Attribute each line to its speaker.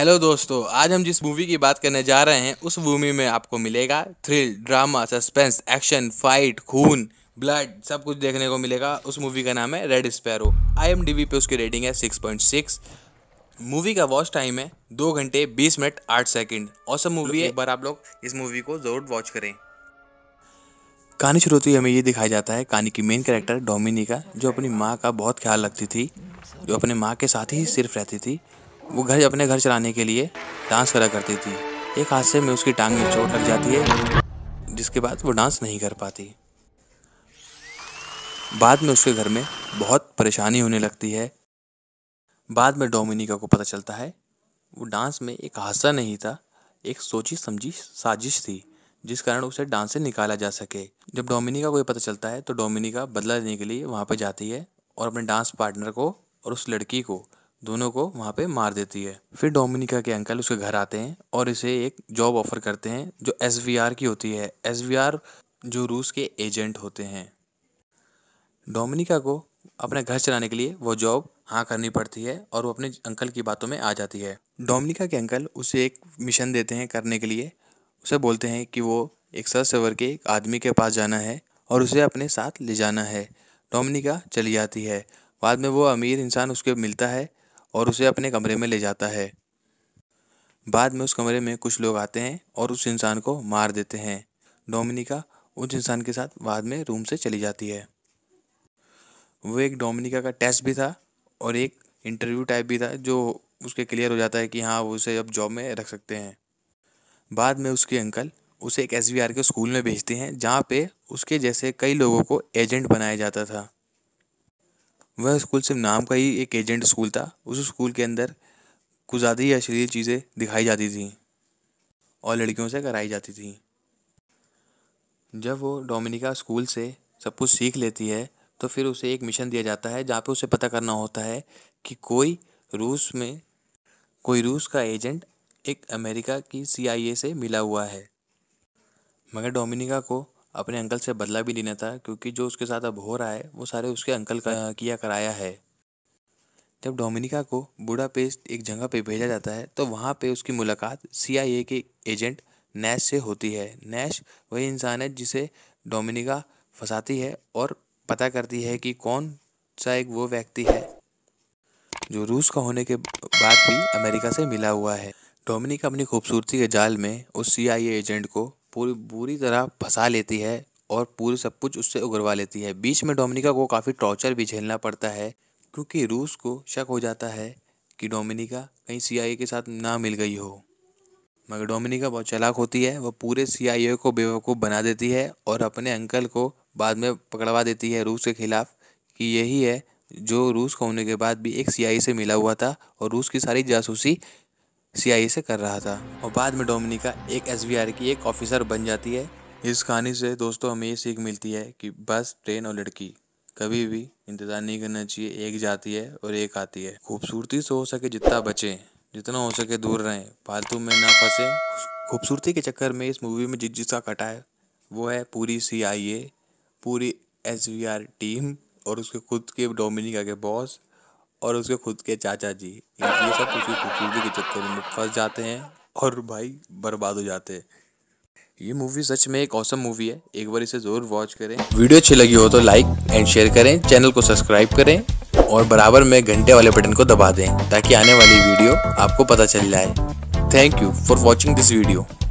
Speaker 1: Hello दोस्तों आज हम जिस मूवी की बात करने जा रहे हैं उस मूवी में आपको मिलेगा thrill drama suspense action fight खून ब्लड सब कुछ देखने को मिलेगा उस मूवी का नाम है रेड स्पैरो आईएमडीबी पे उसकी रेटिंग है 6.6 मूवी का वॉच टाइम है दो घंटे बीस मिनट आठ सेकेंड औसम मूवी है एक बार आप लोग इस मूवी को ज़रूर वॉच करें कहानी शुरू होती हमें ये दिखाया जाता है कहानी की मेन कैरेक्टर का जो अपनी माँ का बहुत ख्याल रखती थी जो अपने माँ के साथ ही सिर्फ रहती थी वो घर अपने घर चलाने के लिए डांस करा करती थी एक हादसे में उसकी टांग में चोट लग जाती है जिसके बाद वो डांस नहीं कर पाती बाद में उसके घर में बहुत परेशानी होने लगती है बाद में डोमिनिका को पता चलता है वो डांस में एक हादसा नहीं था एक सोची समझी साजिश थी जिस कारण उसे डांस से निकाला जा सके जब डोमिनिका को ये पता चलता है तो डोमिनिका बदला लेने के लिए वहाँ पर जाती है और अपने डांस पार्टनर को और उस लड़की को दोनों को वहाँ पे मार देती है फिर डोमिनिका के अंकल उसके घर आते हैं और इसे एक जॉब ऑफर करते हैं जो एस की होती है एस जो रूस के एजेंट होते हैं डोमिनिका को अपना घर चलाने के लिए वो जॉब हाँ करनी पड़ती है और वो अपने अंकल की बातों में आ जाती है डोमिनिका के अंकल उसे एक मिशन देते हैं करने के लिए उसे बोलते हैं कि वो एक सर सवर के एक आदमी के पास जाना है और उसे अपने साथ ले जाना है डोमिनिका चली जाती है बाद में वो अमीर इंसान उसके मिलता है और उसे अपने कमरे में ले जाता है बाद में उस कमरे में कुछ लोग आते हैं और उस इंसान को मार देते हैं डोमिनिका उस इंसान के साथ बाद में रूम से चली जाती है वो एक डोमिनिका का टेस्ट भी था और एक इंटरव्यू टाइप भी था जो उसके क्लियर हो जाता है कि हाँ वो उसे अब जॉब में रख सकते हैं बाद में उसके अंकल उसे एक एस के स्कूल में भेजते हैं जहाँ पे उसके जैसे कई लोगों को एजेंट बनाया जाता था वह स्कूल सिर्फ नाम का ही एक एजेंट स्कूल था उस स्कूल के अंदर कुछ ज़्यादा ही अश्लील चीज़ें दिखाई जाती थी और लड़कियों से कराई जाती थी जब वो डोमिनिका स्कूल से सब कुछ सीख लेती है तो फिर उसे एक मिशन दिया जाता है जहाँ पे उसे पता करना होता है कि कोई रूस में कोई रूस का एजेंट एक अमेरिका की सीआईए से मिला हुआ है मगर डोमिनिका को अपने अंकल से बदला भी लेना था क्योंकि जो उसके साथ अब हो रहा है वो सारे उसके अंकल का हाँ। किया कराया है जब डोमिनिका को बूढ़ा पेस्ट एक जगह पे भेजा जाता है तो वहाँ पे उसकी मुलाकात सीआईए के एजेंट नैश से होती है नैश वही इंसान है जिसे डोमिनिका फंसाती है और पता करती है कि कौन सा एक वो व्यक्ति है जो रूस का होने के बाद भी अमेरिका से मिला हुआ है डोमिनिका अपनी खूबसूरती के जाल में उस सीआईए एजेंट को पूरी बुरी तरह फंसा लेती है और पूरी सब कुछ उससे उगरवा लेती है बीच में डोमिनिका को काफ़ी टॉर्चर भी झेलना पड़ता है क्योंकि रूस को शक हो जाता है कि डोमिनिका कहीं सीआईए के साथ ना मिल गई हो मगर डोमिनिका बहुत चलाक होती है वह पूरे सीआईए को बेवकूफ़ बना देती है और अपने अंकल को बाद में पकड़वा देती है रूस के खिलाफ कि यही है जो रूस को होने के बाद भी एक सीआईए से मिला हुआ था और रूस की सारी जासूसी सीआईए से कर रहा था और बाद में डोमिनिका एक आर की एक ऑफिसर बन जाती है इस कहानी से दोस्तों हमें ये सीख मिलती है कि बस ट्रेन और लड़की कभी भी इंतज़ार नहीं करना चाहिए एक जाती है और एक आती है खूबसूरती से हो सके जितना बचें जितना हो सके दूर रहें फालतू में ना फंसे खूबसूरती के चक्कर में इस मूवी में जिस जिसका कटा है वो है पूरी सी पूरी एस टीम और उसके खुद के डोमिनिका के बॉस और उसके खुद के चाचा जी ये सब उसी खूबसूरती के चक्कर में फंस जाते हैं और भाई बर्बाद हो जाते हैं ये मूवी सच में एक औसम मूवी है एक बार इसे जरूर वॉच करें वीडियो अच्छी लगी हो तो लाइक एंड शेयर करें चैनल को सब्सक्राइब करें और बराबर में घंटे वाले बटन को दबा दें ताकि आने वाली वीडियो आपको पता चल जाए thank you for watching this video